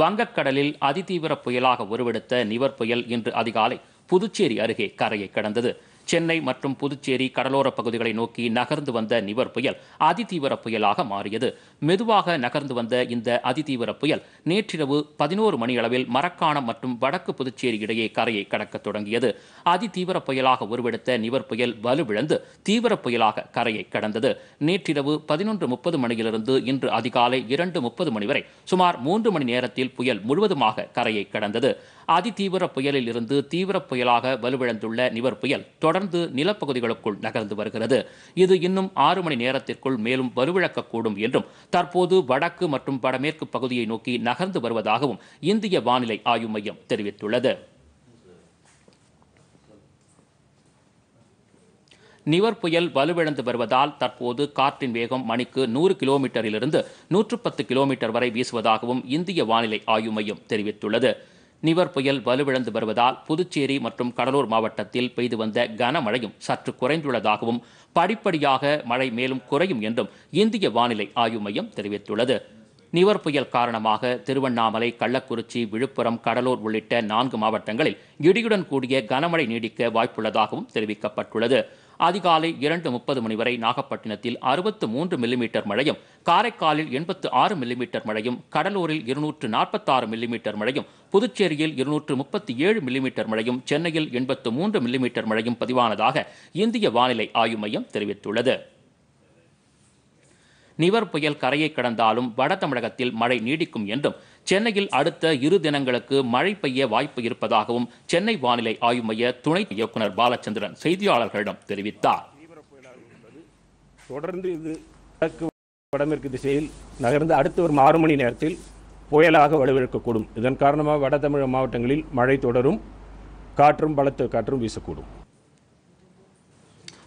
வங்கக்கடலில் அதிதீவிர புயலாக உருவெடுத்த நிவர் புயல் இன்று அதிகாலை புதுச்சேரி அருகே கரையை கடந்தது சென்னை மற்றும் புதுச்சேரி கடலோர பகுதிகளை நோக்கி நகர்ந்து வந்த நிவர் புயல் அதிதீவிர புயலாக மாறியது மெதுவாக நகர்ந்து வந்த இந்த அதிதீவிர புயல் நேற்றிரவு பதினோரு மணியளவில் மரக்காணம் மற்றும் வடக்கு புதுச்சேரி இடையே கரையை கடக்க தொடங்கியது அதிதீவிர புயலாக உருவெடுத்த நிவர் புயல் வலுவிழந்து தீவிர புயலாக கரையை கடந்தது நேற்றிரவு பதினொன்று முப்பது மணியிலிருந்து இன்று அதிகாலை இரண்டு முப்பது மணி வரை சுமார் மூன்று மணி நேரத்தில் புயல் முழுவதுமாக கரையை கடந்தது அதிதீவிர புயலில் இருந்து தீவிர புயலாக வலுவிழந்துள்ள நிவர் புயல் தொடர்ந்து நிலப்பகுதிகளுக்குள் நகர்ந்து வருகிறது இது இன்னும் ஆறு மணி நேரத்திற்குள் மேலும் வலுவிழக்கக்கூடும் என்றும் தற்போது வடக்கு மற்றும் வடமேற்கு பகுதியை நோக்கி நகர்ந்து வருவதாகவும் இந்திய வானிலை ஆய்வு மையம் தெரிவித்துள்ளது நிவர் புயல் வலுவிழந்து வருவதால் தற்போது காற்றின் வேகம் மணிக்கு நூறு கிலோமீட்டரிலிருந்து நூற்று பத்து கிலோமீட்டர் வரை வீசுவதாகவும் இந்திய வானிலை ஆய்வு மையம் தெரிவித்துள்ளது நிவர் புயல் வலுவிழந்து வருவதால் புதுச்சேரி மற்றும் கடலூர் மாவட்டத்தில் பெய்து வந்த கனமழையும் சற்று குறைந்துள்ளதாகவும் படிப்படியாக மழை மேலும் குறையும் என்றும் இந்திய வானிலை ஆய்வு மையம் தெரிவித்துள்ளது நிவர் புயல் காரணமாக திருவண்ணாமலை கள்ளக்குறிச்சி விழுப்புரம் கடலூர் உள்ளிட்ட நான்கு மாவட்டங்களில் இடியுடன் கூடிய கனமழை நீடிக்க வாய்ப்புள்ளதாகவும் தெரிவிக்கப்பட்டுள்ளது அதிகாலை இரண்டு முப்பது மணி வரை நாகப்பட்டினத்தில் அறுபத்து மூன்று மில்லிமீட்டர் மழையும் காரைக்காலில் எண்பத்து ஆறு மில்லிமீட்டர் மழையும் கடலூரில் இருநூற்று நாற்பத்தாறு மில்லிமீட்டர் மழையும் புதுச்சேரியில் இருநூற்று முப்பத்தி ஏழு மில்லிமீட்டர் மழையும் சென்னையில் எண்பத்து மூன்று மில்லிமீட்டர் மழையும் பதிவானதாக இந்திய வானிலை ஆய்வு மையம் தெரிவித்துள்ளது நிவர் புயல் கரையை கடந்தாலும் வட தமிழகத்தில் மழை நீடிக்கும் என்றும் சென்னையில் அடுத்த இரு தினங்களுக்கு மழை பெய்ய வாய்ப்பு இருப்பதாகவும் சென்னை வானிலை ஆய்வு மைய துணை இயக்குநர் பாலச்சந்திரன் செய்தியாளர்களிடம் தெரிவித்தார் தொடர்ந்து இது வடமேற்கு திசையில் நகர்ந்து அடுத்த ஒரு ஆறு மணி நேரத்தில் புயலாக வலுவிழக்கக்கூடும் இதன் காரணமாக வட தமிழக மாவட்டங்களில் மழை தொடரும் காற்றும் பலத்த காற்றும் வீசக்கூடும்